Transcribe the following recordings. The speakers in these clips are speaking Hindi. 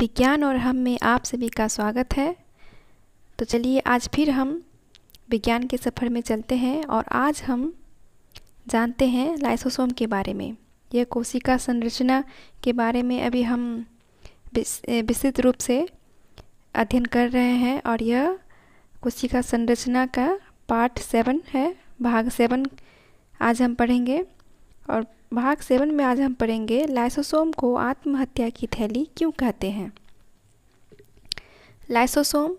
विज्ञान और हम में आप सभी का स्वागत है तो चलिए आज फिर हम विज्ञान के सफ़र में चलते हैं और आज हम जानते हैं लाइसोसोम के बारे में यह कोशिका संरचना के बारे में अभी हम विस्तृत रूप से अध्ययन कर रहे हैं और यह कोशिका संरचना का पार्ट सेवन है भाग सेवन आज हम पढ़ेंगे और भाग सेवन में आज हम पढ़ेंगे लाइसोसोम को आत्महत्या की थैली क्यों कहते हैं लाइसोसोम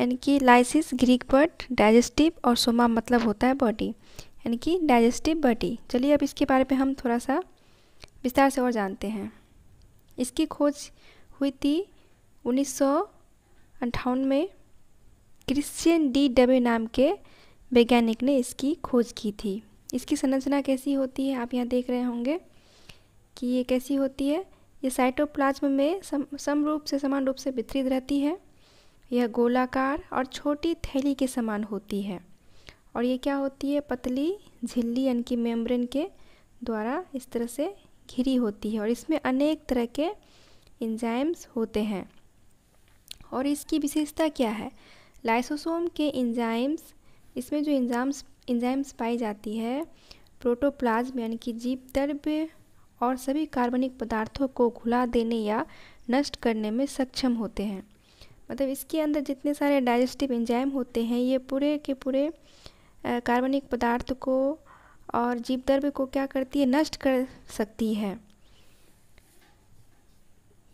यानी कि लाइसिस ग्रीक वर्ड डाइजेस्टिव और सोमा मतलब होता है बॉडी यानी कि डाइजेस्टिव बॉडी चलिए अब इसके बारे में हम थोड़ा सा विस्तार से और जानते हैं इसकी खोज हुई थी उन्नीस में क्रिश्चियन डी डब्ल्यू नाम के वैज्ञानिक ने इसकी खोज की थी इसकी संरचना कैसी होती है आप यहाँ देख रहे होंगे कि ये कैसी होती है ये साइटोप्लाज्म में सम सम रूप से समान रूप से वितरित रहती है यह गोलाकार और छोटी थैली के समान होती है और ये क्या होती है पतली झिल्ली यानी कि मेम्ब्रेन के द्वारा इस तरह से घिरी होती है और इसमें अनेक तरह के इंजाइम्स होते हैं और इसकी विशेषता क्या है लाइसोसोम के इंजाइम्स इसमें जो इंजाम्स इंजाइम्स पाई जाती है प्रोटोप्लाज्म यानी कि जीव द्रव्य और सभी कार्बनिक पदार्थों को घुला देने या नष्ट करने में सक्षम होते हैं मतलब इसके अंदर जितने सारे डाइजेस्टिव एंजाइम होते हैं ये पूरे के पूरे कार्बनिक पदार्थ को और जीव द्रव्य को क्या करती है नष्ट कर सकती है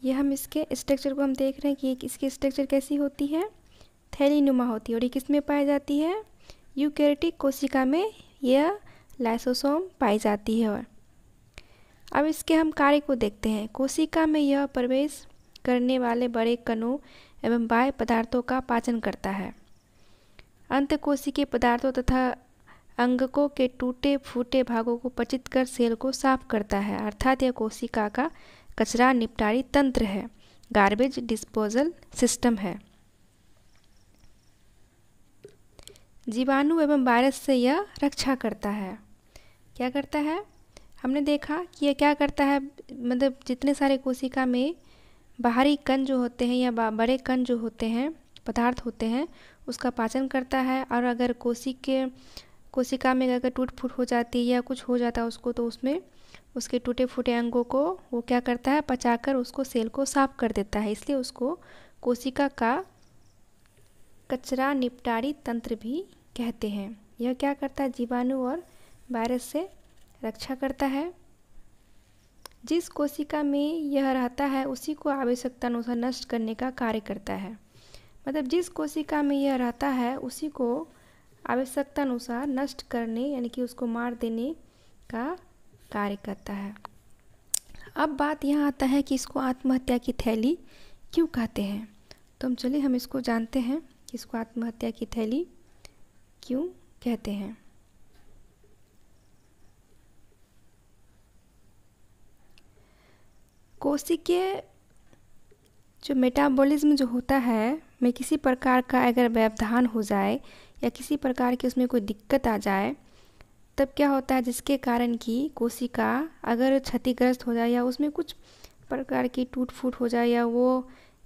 यह हम इसके स्ट्रक्चर को हम देख रहे हैं कि इसकी स्ट्रक्चर कैसी होती है थैलीनुमा होती है और ये किस में पाई जाती है यूकेरेटिक कोशिका में यह लाइसोसोम पाई जाती है और अब इसके हम कार्य को देखते हैं कोशिका में यह प्रवेश करने वाले बड़े कणों एवं बाह्य पदार्थों का पाचन करता है अंत कोशिकीय पदार्थों तथा अंगकों के टूटे फूटे भागों को पचित कर सेल को साफ करता है अर्थात यह कोशिका का कचरा निपटारी तंत्र है गार्बेज डिस्पोजल सिस्टम है जीवाणु एवं वायरस से यह रक्षा करता है क्या करता है हमने देखा कि यह क्या करता है मतलब जितने सारे कोशिका में बाहरी कण जो होते हैं या बड़े कण जो होते हैं पदार्थ होते हैं उसका पाचन करता है और अगर कोशी के कोशिका में अगर टूट फूट हो जाती है या कुछ हो जाता है उसको तो उसमें उसके टूटे फूटे अंगों को वो क्या करता है पचाकर उसको सेल को साफ कर देता है इसलिए उसको कोशिका का कचरा निपटारी तंत्र भी कहते हैं यह क्या करता है जीवाणु और वायरस से रक्षा करता है जिस कोशिका में यह रहता है उसी को आवश्यकता अनुसार नष्ट करने का कार्य करता है मतलब जिस कोशिका में यह रहता है उसी को आवश्यकता अनुसार नष्ट करने यानी कि उसको मार देने का कार्य करता है अब बात यहाँ आता है कि इसको आत्महत्या की थैली क्यों कहते हैं तो हम चलिए हम इसको जानते हैं इसको आत्महत्या की थैली क्यों कहते हैं कोशिकीय जो मेटाबॉलिज्म जो होता है में किसी प्रकार का अगर व्यवधान हो जाए या किसी प्रकार की उसमें कोई दिक्कत आ जाए तब क्या होता है जिसके कारण कि कोशिका अगर क्षतिग्रस्त हो जाए या उसमें कुछ प्रकार की टूट फूट हो जाए या वो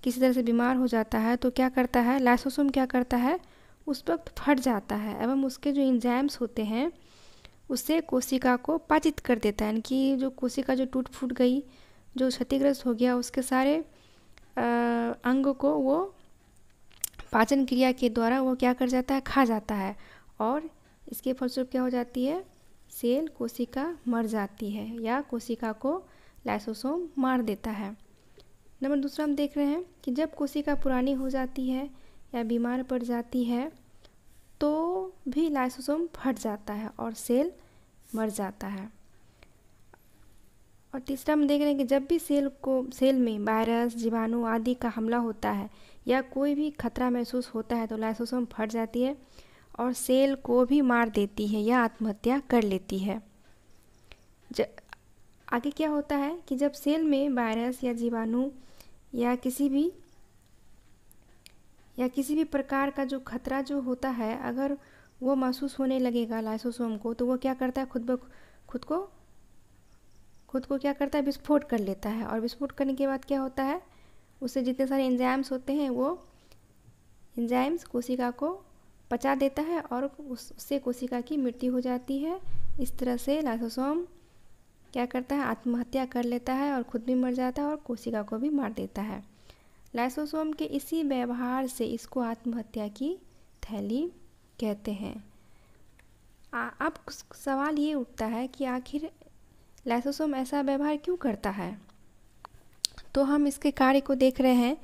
किसी तरह से बीमार हो जाता है तो क्या करता है लाइसोसोम क्या करता है उस वक्त फट जाता है एवं उसके जो इंजाम्स होते हैं उससे कोशिका को पाचित कर देता है यानी कि जो कोशिका जो टूट फूट गई जो क्षतिग्रस्त हो गया उसके सारे अंग को वो पाचन क्रिया के द्वारा वो क्या कर जाता है खा जाता है और इसके फलस्वरूप क्या हो जाती है सेल कोशिका मर जाती है या कोशिका को लाइसोसोम मार देता है नंबर दूसरा हम देख रहे हैं कि जब कोशिका पुरानी हो जाती है या बीमार पड़ जाती है तो भी लाइसोसोम फट जाता है और सेल मर जाता है और तीसरा हम देख रहे हैं कि जब भी सेल को सेल में वायरस जीवाणु आदि का हमला होता है या कोई भी खतरा महसूस होता है तो लाइसोसोम फट जाती है और सेल को भी मार देती है या आत्महत्या कर लेती है ज आगे क्या होता है कि जब सेल में वायरस या जीवाणु या किसी भी या किसी भी प्रकार का जो खतरा जो होता है अगर वो महसूस होने लगेगा लाइसोसोम को तो वो क्या करता है खुद ब खुद को खुद को क्या करता है विस्फोट कर लेता है और विस्फोट करने के बाद क्या होता है उससे जितने सारे इंजाइम्स होते हैं वो इंजाइम्स कोशिका को पचा देता है और उससे कोशिका की मृत्यु हो जाती है इस तरह से लाइसोसोम क्या करता है आत्महत्या कर लेता है और खुद भी मर जाता है और कोशिका को भी मार देता है लाइसोसोम के इसी व्यवहार से इसको आत्महत्या की थैली कहते हैं आ, अब सवाल ये उठता है कि आखिर लाइसोसोम ऐसा व्यवहार क्यों करता है तो हम इसके कार्य को देख रहे हैं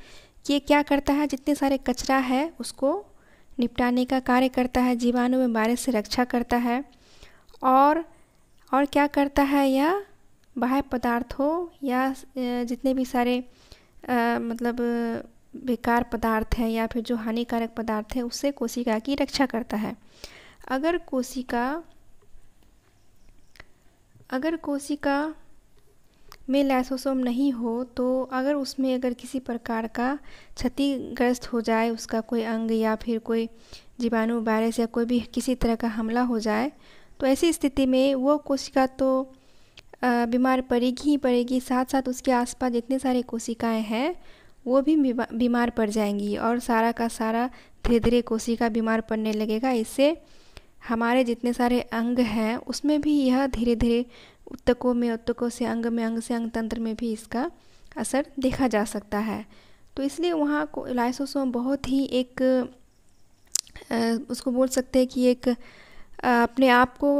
कि ये क्या करता है जितने सारे कचरा है उसको निपटाने का कार्य करता है जीवाणु में बारिश से रक्षा करता है और और क्या करता है यह बाह्य पदार्थों या जितने भी सारे आ, मतलब बेकार पदार्थ है या फिर जो हानिकारक पदार्थ है उससे कोशिका की रक्षा करता है अगर कोशिका अगर कोशिका में लैसोसोम नहीं हो तो अगर उसमें अगर किसी प्रकार का क्षतिग्रस्त हो जाए उसका कोई अंग या फिर कोई जीवाणु वायरस या कोई भी किसी तरह का हमला हो जाए तो ऐसी स्थिति में वो कोशिका तो बीमार पड़ेगी ही पड़ेगी साथ साथ उसके आसपास जितने सारे कोशिकाएं हैं वो भी बीमार पड़ जाएंगी और सारा का सारा धीरे धीरे कोशिका बीमार पड़ने लगेगा इससे हमारे जितने सारे अंग हैं उसमें भी यह धीरे धीरे उत्तकों में उत्तकों से अंग में अंग से अंग तंत्र में भी इसका असर देखा जा सकता है तो इसलिए वहाँ को लाइसोसोम बहुत ही एक उसको बोल सकते हैं कि एक अपने आप को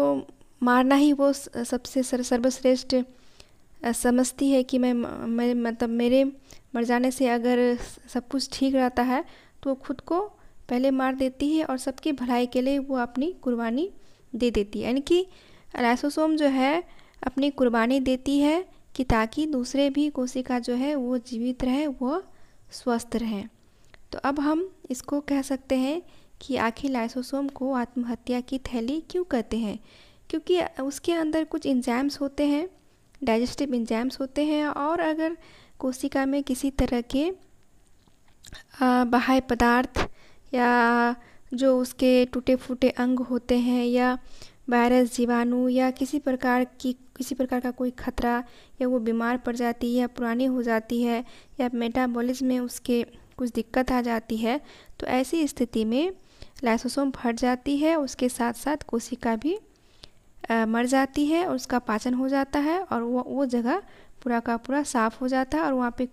मारना ही वो सबसे सर्वश्रेष्ठ समझती है कि मैं मैं मतलब मेरे मर जाने से अगर सब कुछ ठीक रहता है तो खुद को पहले मार देती है और सबकी भलाई के लिए वो अपनी कुर्बानी दे देती है यानी कि राइसोसोम जो है अपनी कुर्बानी देती है कि ताकि दूसरे भी कोशिका जो है वो जीवित रहे वो स्वस्थ रहें तो अब हम इसको कह सकते हैं कि आखिर लाइसोसोम को आत्महत्या की थैली क्यों कहते हैं क्योंकि उसके अंदर कुछ इंजाम्स होते हैं डाइजेस्टिव इंजाम्स होते हैं और अगर कोशिका में किसी तरह के बाह्य पदार्थ या जो उसके टूटे फूटे अंग होते हैं या वायरस जीवाणु या किसी प्रकार की किसी प्रकार का कोई खतरा या वो बीमार पड़ जाती है या पुरानी हो जाती है या मेटाबॉलिज्म में उसके कुछ दिक्कत आ जाती है तो ऐसी स्थिति में लाइसोसोम फट जाती है उसके साथ साथ कोशिका भी मर जाती है और उसका पाचन हो जाता है और वो वो जगह पूरा का पूरा साफ हो जाता है और वहाँ पे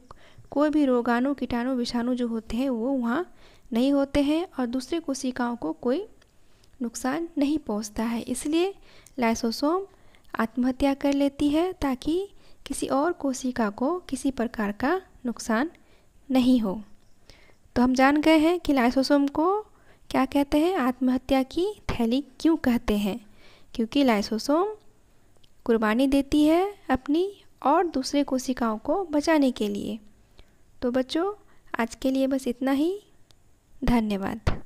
कोई भी रोगाणु कीटाणु विषाणु जो होते हैं वो वहाँ नहीं होते हैं और दूसरे कोशिकाओं को कोई नुकसान नहीं पहुँचता है इसलिए लाइसोसोम आत्महत्या कर लेती है ताकि किसी और कोशिका को किसी प्रकार का नुकसान नहीं हो तो हम जान गए हैं कि लाइसोसोम को क्या कहते हैं आत्महत्या की थैली क्यों कहते हैं क्योंकि लाइसोसोम कुर्बानी देती है अपनी और दूसरे कोशिकाओं को बचाने के लिए तो बच्चों आज के लिए बस इतना ही धन्यवाद